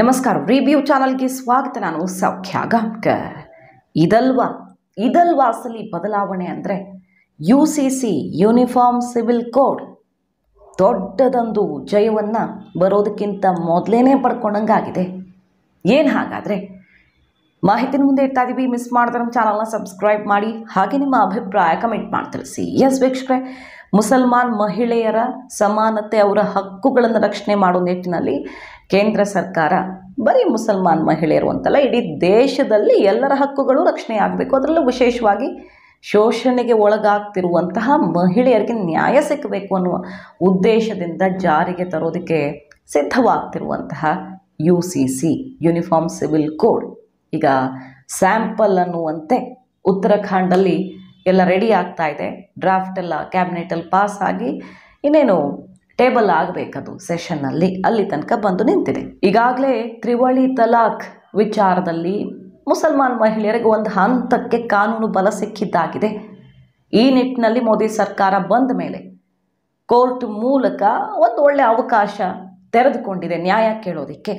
ನಮಸ್ಕಾರ ರಿವ್ಯೂ ಚಾನಲ್ಗೆ ಸ್ವಾಗತ ನಾನು ಸೌಖ್ಯ ಗಾಂಬ್ಕರ್ ಇದಲ್ವಾ ಅಸಲಿ ಬದಲಾವಣೆ ಅಂದರೆ U C C uniform civil code ದೊಡ್ಡದೊಂದು ಜಯವನ್ನು ಬರೋದಕ್ಕಿಂತ ಮೊದಲೇ ಪಡ್ಕೊಂಡಂಗಾಗಿದೆ ಏನು ಹಾಗಾದರೆ ಮಾಹಿತಿನ ಮುಂದೆ ಇಡ್ತಾ ಇದ್ದೀವಿ ಮಿಸ್ ಮಾಡಿದ್ರೆ ನಮ್ಮ ಚಾನಲ್ನ ಸಬ್ಸ್ಕ್ರೈಬ್ ಮಾಡಿ ಹಾಗೆ ನಿಮ್ಮ ಅಭಿಪ್ರಾಯ ಕಮೆಂಟ್ ಮಾಡಿ ತಿಳಿಸಿ ಎಸ್ ವೀಕ್ಷಕರೇ ಮುಸಲ್ಮಾನ್ ಮಹಿಳೆಯರ ಸಮಾನತೆ ಅವರ ಹಕ್ಕುಗಳನ್ನು ರಕ್ಷಣೆ ಮಾಡೋ ನಿಟ್ಟಿನಲ್ಲಿ ಕೇಂದ್ರ ಸರ್ಕಾರ ಬರೀ ಮುಸಲ್ಮಾನ್ ಮಹಿಳೆಯರು ಅಂತಲ್ಲ ಇಡೀ ದೇಶದಲ್ಲಿ ಎಲ್ಲರ ಹಕ್ಕುಗಳು ರಕ್ಷಣೆ ಆಗಬೇಕು ಅದರಲ್ಲೂ ವಿಶೇಷವಾಗಿ ಶೋಷಣೆಗೆ ಒಳಗಾಗ್ತಿರುವಂತಹ ಮಹಿಳೆಯರಿಗೆ ನ್ಯಾಯ ಸಿಕ್ಕಬೇಕು ಅನ್ನುವ ಉದ್ದೇಶದಿಂದ ಜಾರಿಗೆ ತರೋದಕ್ಕೆ ಸಿದ್ಧವಾಗ್ತಿರುವಂತಹ U C C uniform civil code ಈಗ ಸ್ಯಾಂಪಲ್ ಅನ್ನುವಂತೆ ಉತ್ತರಾಖಂಡಲ್ಲಿ ಎಲ್ಲ ರೆಡಿ ಆಗ್ತಾ ಇದೆ ಡ್ರಾಫ್ಟ್ ಎಲ್ಲ ಕ್ಯಾಬಿನೆಟಲ್ಲಿ ಪಾಸ್ ಆಗಿ ಇನ್ನೇನು ಟೇಬಲ್ ಆಗಬೇಕದು ಸೆಷನ್ನಲ್ಲಿ ಅಲ್ಲಿ ತನಕ ಬಂದು ನಿಂತಿದೆ ಈಗಾಗಲೇ ತ್ರಿವಳಿ ತಲಾಖ್ ವಿಚಾರದಲ್ಲಿ ಮುಸಲ್ಮಾನ್ ಮಹಿಳೆಯರಿಗೆ ಒಂದು ಹಂತಕ್ಕೆ ಕಾನೂನು ಬಲ ಸಿಕ್ಕಿದ್ದಾಗಿದೆ ಈ ನಿಟ್ಟಿನಲ್ಲಿ ಮೋದಿ ಸರ್ಕಾರ ಬಂದ ಮೇಲೆ ಕೋರ್ಟ್ ಮೂಲಕ ಒಂದು ಒಳ್ಳೆಯ ಅವಕಾಶ ತೆರೆದುಕೊಂಡಿದೆ ನ್ಯಾಯ ಕೇಳೋದಕ್ಕೆ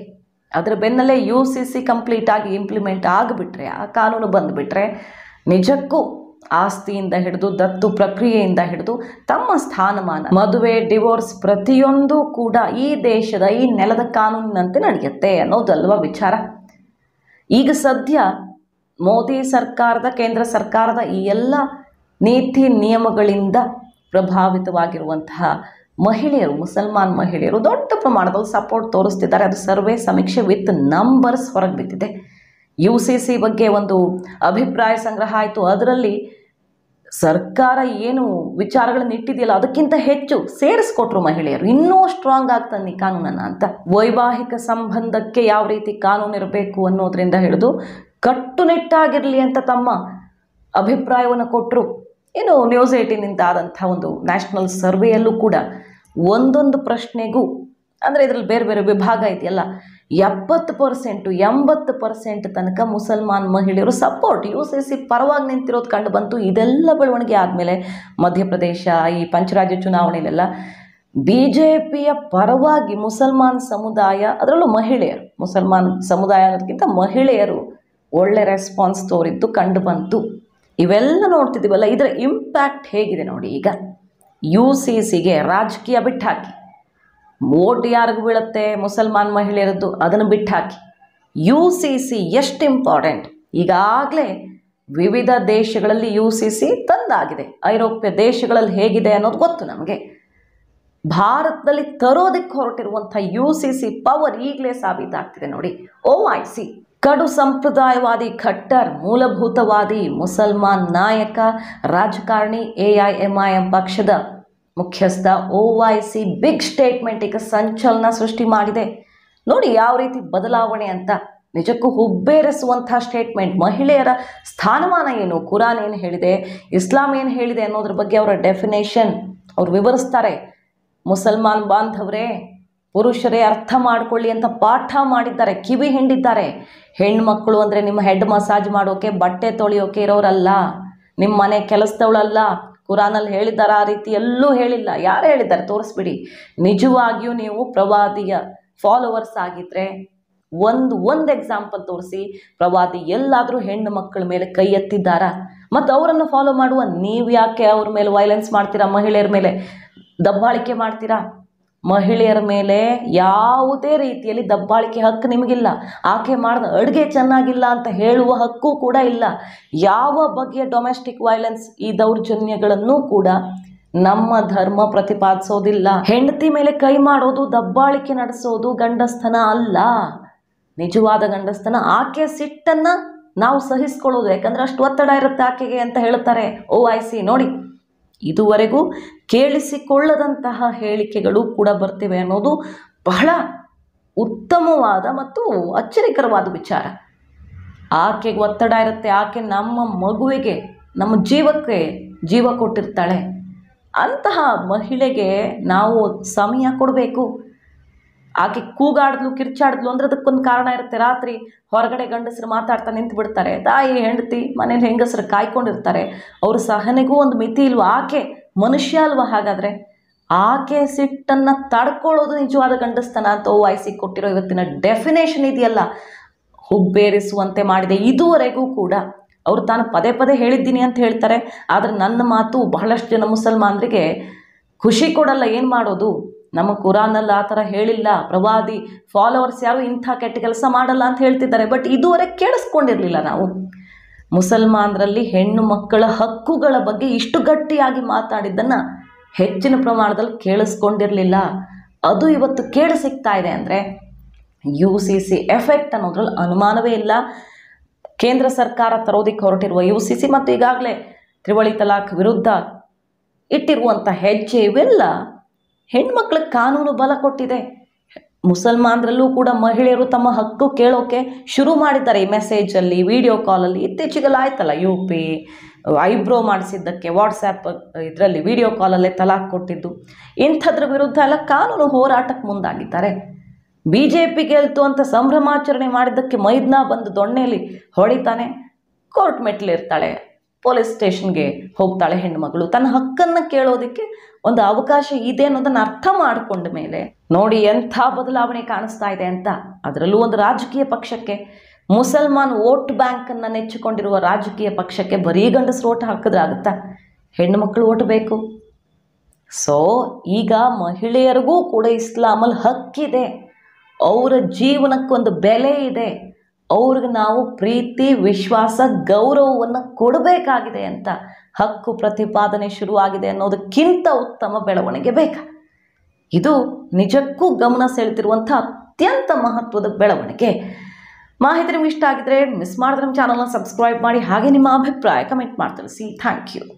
ಅದರ ಬೆನ್ನಲ್ಲೇ ಯು ಸಿ ಸಿ ಕಂಪ್ಲೀಟಾಗಿ ಇಂಪ್ಲಿಮೆಂಟ್ ಆಗಿಬಿಟ್ರೆ ಆ ಕಾನೂನು ಬಂದುಬಿಟ್ರೆ ನಿಜಕ್ಕೂ ಆಸ್ತಿಯಿಂದ ಹಿಡಿದು ದತ್ತು ಪ್ರಕ್ರಿಯೆಯಿಂದ ಹಿಡಿದು ತಮ್ಮ ಸ್ಥಾನಮಾನ ಮದುವೆ ಡಿವೋರ್ಸ್ ಪ್ರತಿಯೊಂದು ಕೂಡ ಈ ದೇಶದ ಈ ನೆಲದ ಕಾನೂನಿನಂತೆ ನಡೆಯುತ್ತೆ ಅನ್ನೋದಲ್ವ ವಿಚಾರ ಈಗ ಸದ್ಯ ಮೋದಿ ಸರ್ಕಾರದ ಕೇಂದ್ರ ಸರ್ಕಾರದ ಈ ಎಲ್ಲ ನೀತಿ ನಿಯಮಗಳಿಂದ ಪ್ರಭಾವಿತವಾಗಿರುವಂತಹ ಮಹಿಳೆಯರು ಮುಸಲ್ಮಾನ್ ಮಹಿಳೆಯರು ದೊಡ್ಡ ಪ್ರಮಾಣದಲ್ಲಿ ಸಪೋರ್ಟ್ ತೋರಿಸ್ತಿದ್ದಾರೆ ಅದು ಸರ್ವೆ ಸಮೀಕ್ಷೆ ವಿತ್ ನಂಬರ್ಸ್ ಹೊರಗೆ ಬಿದ್ದಿದೆ ಯು ಸಿ ಸಿ ಬಗ್ಗೆ ಒಂದು ಅಭಿಪ್ರಾಯ ಸಂಗ್ರಹ ಆಯಿತು ಅದರಲ್ಲಿ ಸರ್ಕಾರ ಏನು ವಿಚಾರಗಳನ್ನ ಇಟ್ಟಿದೆಯಲ್ಲ ಅದಕ್ಕಿಂತ ಹೆಚ್ಚು ಸೇರಿಸ್ಕೊಟ್ರು ಮಹಿಳೆಯರು ಇನ್ನೂ ಸ್ಟ್ರಾಂಗ್ ಆಗ್ತಾನೆ ಈ ಕಾನೂನನ್ನು ಅಂತ ವೈವಾಹಿಕ ಸಂಬಂಧಕ್ಕೆ ಯಾವ ರೀತಿ ಕಾನೂನು ಇರಬೇಕು ಅನ್ನೋದರಿಂದ ಹಿಡಿದು ಕಟ್ಟುನಿಟ್ಟಾಗಿರಲಿ ಅಂತ ತಮ್ಮ ಅಭಿಪ್ರಾಯವನ್ನು ಕೊಟ್ಟರು ಏನು ನ್ಯೂಸ್ ಏಯ್ಟೀನಿಂದ ಆದಂಥ ಒಂದು ನ್ಯಾಷನಲ್ ಸರ್ವೆಯಲ್ಲೂ ಕೂಡ ಒಂದೊಂದು ಪ್ರಶ್ನೆಗೂ ಅಂದರೆ ಇದರಲ್ಲಿ ಬೇರೆ ಬೇರೆ ವಿಭಾಗ ಇದೆಯಲ್ಲ ಎಪ್ಪತ್ತು ಪರ್ಸೆಂಟು ಎಂಬತ್ತು ಪರ್ಸೆಂಟ್ ತನಕ ಮುಸಲ್ಮಾನ್ ಮಹಿಳೆಯರು ಸಪೋರ್ಟ್ ಯು ಸಿ ಸಿ ಪರವಾಗಿ ನಿಂತಿರೋದು ಕಂಡು ಬಂತು ಇದೆಲ್ಲ ಬೆಳವಣಿಗೆ ಆದಮೇಲೆ ಮಧ್ಯಪ್ರದೇಶ ಈ ಪಂಚರಾಜ್ಯ ಚುನಾವಣೆಯಲ್ಲೆಲ್ಲ ಬಿ ಜೆ ಪಿಯ ಪರವಾಗಿ ಮುಸಲ್ಮಾನ್ ಸಮುದಾಯ ಅದರಲ್ಲೂ ಮಹಿಳೆಯರು ಮುಸಲ್ಮಾನ್ ಸಮುದಾಯ ಅನ್ನೋದಕ್ಕಿಂತ ಮಹಿಳೆಯರು ಒಳ್ಳೆ ರೆಸ್ಪಾನ್ಸ್ ತೋರಿದ್ದು ಕಂಡು ಬಂತು ಇವೆಲ್ಲ ನೋಡ್ತಿದ್ದೀವಲ್ಲ ಇದರ ಇಂಪ್ಯಾಕ್ಟ್ ಹೇಗಿದೆ ನೋಡಿ ಈಗ ಯು ಸಿ ಸಿಗೆ ರಾಜಕೀಯ ಬಿಟ್ಟು ಹಾಕಿ ಓಟ್ ಯಾರಿಗೂ ಬೀಳುತ್ತೆ ಮುಸಲ್ಮಾನ್ ಮಹಿಳೆಯರದ್ದು ಅದನ್ನು ಬಿಟ್ಟು ಹಾಕಿ ಯು ಸಿ ಸಿ ಎಷ್ಟು ಇಂಪಾರ್ಟೆಂಟ್ ಈಗಾಗಲೇ ವಿವಿಧ ದೇಶಗಳಲ್ಲಿ ಯು ಸಿ ಸಿ ತಂದಾಗಿದೆ ಐರೋಪ್ಯ ದೇಶಗಳಲ್ಲಿ ಹೇಗಿದೆ ಅನ್ನೋದು ಗೊತ್ತು ನಮಗೆ ಭಾರತದಲ್ಲಿ ತರೋದಕ್ಕೆ ಹೊರಟಿರುವಂಥ ಯು ಸಿ ಸಿ ಪವರ್ ಈಗಲೇ ಸಾಬೀತಾಗ್ತಿದೆ ನೋಡಿ ಓ ಐ ಸಿ ಕಡು ಸಂಪ್ರದಾಯವಾದಿ ಖಟ್ಟರ್ ಮೂಲಭೂತವಾದಿ ಮುಸಲ್ಮಾನ್ ನಾಯಕ ರಾಜಕಾರಣಿ A I M I M ಪಕ್ಷದ ಮುಖ್ಯಸ್ಥ ಸಿ ಬಿಗ್ ಸ್ಟೇಟ್ಮೆಂಟ್ ಈಗ ಸಂಚಲನ ಸೃಷ್ಟಿ ಮಾಡಿದೆ ನೋಡಿ ಯಾವ ರೀತಿ ಬದಲಾವಣೆ ಅಂತ ನಿಜಕ್ಕೂ ಹುಬ್ಬೇರಿಸುವಂತಹ ಸ್ಟೇಟ್ಮೆಂಟ್ ಮಹಿಳೆಯರ ಸ್ಥಾನಮಾನ ಏನು ಕುರಾನ್ ಏನು ಹೇಳಿದೆ ಇಸ್ಲಾಂ ಏನು ಹೇಳಿದೆ ಅನ್ನೋದ್ರ ಬಗ್ಗೆ ಅವರ ಡೆಫಿನೇಷನ್ ಅವ್ರು ವಿವರಿಸ್ತಾರೆ ಮುಸಲ್ಮಾನ್ ಬಾಂಧವರೇ ಪುರುಷರೇ ಅರ್ಥ ಮಾಡಿಕೊಳ್ಳಿ ಅಂತ ಪಾಠ ಮಾಡಿದ್ದಾರೆ ಕಿವಿ ಹಿಂಡಿದ್ದಾರೆ ಹೆಣ್ಮಕ್ಕಳು ಅಂದರೆ ನಿಮ್ಮ ಹೆಡ್ ಮಸಾಜ್ ಮಾಡೋಕೆ ಬಟ್ಟೆ ತೊಳೆಯೋಕೆ ಇರೋರಲ್ಲ ನಿಮ್ಮ ಮನೆ ಕೆಲಸದವಳಲ್ಲ ಕುರಾನಲ್ಲಿ ಹೇಳಿದ್ದಾರೆ ಆ ರೀತಿ ಎಲ್ಲೂ ಹೇಳಿಲ್ಲ ಯಾರು ಹೇಳಿದ್ದಾರೆ ತೋರಿಸ್ಬಿಡಿ ನಿಜವಾಗಿಯೂ ನೀವು ಪ್ರವಾದಿಯ ಫಾಲೋವರ್ಸ್ ಆಗಿದ್ರೆ ಒಂದು ಒಂದು ಎಕ್ಸಾಂಪಲ್ ತೋರಿಸಿ ಪ್ರವಾದಿ ಎಲ್ಲಾದರೂ ಹೆಣ್ಣು ಮಕ್ಕಳ ಮೇಲೆ ಕೈ ಎತ್ತಿದ್ದಾರಾ ಮತ್ತು ಅವರನ್ನು ಫಾಲೋ ಮಾಡುವ ನೀವು ಯಾಕೆ ಅವ್ರ ಮೇಲೆ ವೈಲೆನ್ಸ್ ಮಾಡ್ತೀರಾ ಮಹಿಳೆಯರ ಮೇಲೆ ದಬ್ಬಾಳಿಕೆ ಮಾಡ್ತೀರಾ ಮಹಿಳೆಯರ ಮೇಲೆ ಯಾವುದೇ ರೀತಿಯಲ್ಲಿ ದಬ್ಬಾಳಿಕೆ ಹಕ್ಕು ನಿಮಗಿಲ್ಲ ಆಕೆ ಮಾಡಿದ ಅಡುಗೆ ಚೆನ್ನಾಗಿಲ್ಲ ಅಂತ ಹೇಳುವ ಹಕ್ಕು ಕೂಡ ಇಲ್ಲ ಯಾವ ಬಗೆಯ ಡೊಮೆಸ್ಟಿಕ್ ವೈಲೆನ್ಸ್ ಈ ದೌರ್ಜನ್ಯಗಳನ್ನು ಕೂಡ ನಮ್ಮ ಧರ್ಮ ಪ್ರತಿಪಾದಿಸೋದಿಲ್ಲ ಹೆಂಡತಿ ಮೇಲೆ ಕೈ ಮಾಡೋದು ದಬ್ಬಾಳಿಕೆ ನಡೆಸೋದು ಗಂಡಸ್ಥನ ಅಲ್ಲ ನಿಜವಾದ ಗಂಡಸ್ಥನ ಆಕೆ ಸಿಟ್ಟನ್ನು ನಾವು ಸಹಿಸ್ಕೊಳ್ಳೋದು ಯಾಕಂದ್ರೆ ಅಷ್ಟು ಒತ್ತಡ ಇರುತ್ತೆ ಆಕೆಗೆ ಅಂತ ಹೇಳ್ತಾರೆ ಓ ಐ ಸಿ ನೋಡಿ ಇದುವರೆಗೂ ಕೇಳಿಸಿಕೊಳ್ಳದಂತಹ ಹೇಳಿಕೆಗಳು ಕೂಡ ಬರ್ತಿವೆ ಅನ್ನೋದು ಬಹಳ ಉತ್ತಮವಾದ ಮತ್ತು ಅಚ್ಚರಿಕರವಾದ ವಿಚಾರ ಆಕೆಗೆ ಒತ್ತಡ ಇರುತ್ತೆ ಆಕೆ ನಮ್ಮ ಮಗುವಿಗೆ ನಮ್ಮ ಜೀವಕ್ಕೆ ಜೀವ ಕೊಟ್ಟಿರ್ತಾಳೆ ಅಂತಹ ಮಹಿಳೆಗೆ ನಾವು ಸಮಯ ಕೊಡಬೇಕು ಆಕೆ ಕೂಗಾಡಿದ್ಲು ಕಿರ್ಚಾಡಿದ್ಲು ಅಂದ್ರೆ ಅದಕ್ಕೊಂದು ಕಾರಣ ಇರುತ್ತೆ ರಾತ್ರಿ ಹೊರಗಡೆ ಗಂಡಸರು ಮಾತಾಡ್ತಾ ನಿಂತು ಬಿಡ್ತಾರೆ ತಾಯಿ ಹೆಂಡತಿ ಮನೇಲಿ ಹೆಂಗಸರು ಕಾಯ್ಕೊಂಡಿರ್ತಾರೆ ಅವ್ರ ಸಹನೆಗೂ ಒಂದು ಮಿತಿ ಇಲ್ವ ಆಕೆ ಮನುಷ್ಯ ಅಲ್ವಾ ಹಾಗಾದರೆ ಆಕೆ ಸಿಟ್ಟನ್ನು ತಡ್ಕೊಳ್ಳೋದು ನಿಜವಾದ ಗಂಡಸ್ತನ ಅಂತ ಓ ಕೊಟ್ಟಿರೋ ಇವತ್ತಿನ ಡೆಫಿನೇಷನ್ ಇದೆಯಲ್ಲ ಹುಬ್ಬೇರಿಸುವಂತೆ ಮಾಡಿದೆ ಇದುವರೆಗೂ ಕೂಡ ಅವರು ತಾನು ಪದೇ ಪದೇ ಹೇಳಿದ್ದೀನಿ ಅಂತ ಹೇಳ್ತಾರೆ ಆದರೆ ನನ್ನ ಮಾತು ಬಹಳಷ್ಟು ಜನ ಮುಸಲ್ಮಾನರಿಗೆ ಖುಷಿ ಕೊಡಲ್ಲ ಏನು ಮಾಡೋದು ನಮ್ಮ ಕುರಾನಲ್ಲಿ ಆ ಥರ ಹೇಳಿಲ್ಲ ಪ್ರವಾದಿ ಫಾಲೋವರ್ಸ್ ಯಾರು ಇಂಥ ಕೆಟ್ಟ ಕೆಲಸ ಮಾಡಲ್ಲ ಅಂತ ಹೇಳ್ತಿದ್ದಾರೆ ಬಟ್ ಇದುವರೆಗೆ ಕೇಳಿಸ್ಕೊಂಡಿರಲಿಲ್ಲ ನಾವು ಮುಸಲ್ಮಾನರಲ್ಲಿ ಹೆಣ್ಣು ಮಕ್ಕಳ ಹಕ್ಕುಗಳ ಬಗ್ಗೆ ಇಷ್ಟು ಗಟ್ಟಿಯಾಗಿ ಮಾತಾಡಿದ್ದನ್ನು ಹೆಚ್ಚಿನ ಪ್ರಮಾಣದಲ್ಲಿ ಕೇಳಿಸ್ಕೊಂಡಿರಲಿಲ್ಲ ಅದು ಇವತ್ತು ಕೇಳಿ ಸಿಗ್ತಾ ಇದೆ ಅಂದರೆ ಯು ಸಿ ಸಿ ಎಫೆಕ್ಟ್ ಅನ್ನೋದ್ರಲ್ಲಿ ಅನುಮಾನವೇ ಇಲ್ಲ ಕೇಂದ್ರ ಸರ್ಕಾರ ತರೋದಕ್ಕೆ ಹೊರಟಿರುವ ಯು ಸಿ ಸಿ ಮತ್ತು ಈಗಾಗಲೇ ತ್ರಿವಳಿ ತಲಾಖ್ ವಿರುದ್ಧ ಇಟ್ಟಿರುವಂಥ ಹೆಜ್ಜೆ ಇವೆಲ್ಲ ಹೆಣ್ಮಕ್ಳಿಗೆ ಕಾನೂನು ಬಲ ಕೊಟ್ಟಿದೆ ಮುಸಲ್ಮಾನರಲ್ಲೂ ಕೂಡ ಮಹಿಳೆಯರು ತಮ್ಮ ಹಕ್ಕು ಕೇಳೋಕೆ ಶುರು ಮಾಡಿದ್ದಾರೆ ಈ ಮೆಸೇಜಲ್ಲಿ ವಿಡಿಯೋ ಕಾಲಲ್ಲಿ ಇತ್ತೀಚೆಗೆಲ್ಲ ಆಯ್ತಲ್ಲ ಯು ಪಿ ಐಬ್ರೋ ಮಾಡಿಸಿದ್ದಕ್ಕೆ ವಾಟ್ಸ್ಯಾಪ್ ಇದರಲ್ಲಿ ವಿಡಿಯೋ ಕಾಲಲ್ಲೇ ತಲಾಖ್ ಕೊಟ್ಟಿದ್ದು ಇಂಥದ್ರ ವಿರುದ್ಧ ಎಲ್ಲ ಕಾನೂನು ಹೋರಾಟಕ್ಕೆ ಮುಂದಾಗಿದ್ದಾರೆ ಬಿ ಜೆ ಪಿ ಗೆಲ್ತು ಅಂತ ಸಂಭ್ರಮಾಚರಣೆ ಮಾಡಿದ್ದಕ್ಕೆ ಮೈದ್ನಾ ಬಂದು ದೊಣ್ಣೆಯಲ್ಲಿ ಹೊಡಿತಾನೆ ಕೋರ್ಟ್ ಮೆಟ್ಲಿರ್ತಾಳೆ ಪೊಲೀಸ್ ಸ್ಟೇಷನ್ಗೆ ಹೋಗ್ತಾಳೆ ಹೆಣ್ಣುಮಗಳು ತನ್ನ ಹಕ್ಕನ್ನು ಕೇಳೋದಕ್ಕೆ ಒಂದು ಅವಕಾಶ ಇದೆ ಅನ್ನೋದನ್ನು ಅರ್ಥ ಮಾಡಿಕೊಂಡ ಮೇಲೆ ನೋಡಿ ಎಂಥ ಬದಲಾವಣೆ ಕಾಣಿಸ್ತಾ ಇದೆ ಅಂತ ಅದರಲ್ಲೂ ಒಂದು ರಾಜಕೀಯ ಪಕ್ಷಕ್ಕೆ ಮುಸಲ್ಮಾನ್ ವೋಟ್ ಬ್ಯಾಂಕನ್ನು ನೆಚ್ಚಿಕೊಂಡಿರುವ ರಾಜಕೀಯ ಪಕ್ಷಕ್ಕೆ ಬರೀ ಗಂಡಸರು ಓಟ್ ಹಾಕಿದ್ರೆ ಆಗುತ್ತಾ ಹೆಣ್ಣುಮಕ್ಕಳು ಓಟ್ ಬೇಕು ಸೊ ಈಗ ಮಹಿಳೆಯರಿಗೂ ಕೂಡ ಇಸ್ಲಾಮಲ್ಲಿ ಹಕ್ಕಿದೆ ಅವರ ಜೀವನಕ್ಕೊಂದು ಬೆಲೆ ಇದೆ ಅವ್ರಿಗೆ ನಾವು ಪ್ರೀತಿ ವಿಶ್ವಾಸ ಗೌರವವನ್ನು ಕೊಡಬೇಕಾಗಿದೆ ಅಂತ ಹಕ್ಕು ಪ್ರತಿಪಾದನೆ ಶುರುವಾಗಿದೆ ಅನ್ನೋದಕ್ಕಿಂತ ಉತ್ತಮ ಬೆಳವಣಿಗೆ ಬೇಕಾ ಇದು ನಿಜಕ್ಕೂ ಗಮನ ಸೆಳೆತಿರುವಂಥ ಅತ್ಯಂತ ಮಹತ್ವದ ಬೆಳವಣಿಗೆ ಮಾಹಿತಿ ನಿಮ್ಗೆ ಇಷ್ಟ ಆಗಿದ್ರೆ ಮಿಸ್ ಮಾಡಿದ್ರೆ ನಮ್ಮ ಚಾನಲ್ನ ಸಬ್ಸ್ಕ್ರೈಬ್ ಮಾಡಿ ಹಾಗೆ ನಿಮ್ಮ ಅಭಿಪ್ರಾಯ ಕಮೆಂಟ್ ಮಾಡಿ ತಿಳಿಸಿ ಥ್ಯಾಂಕ್ ಯು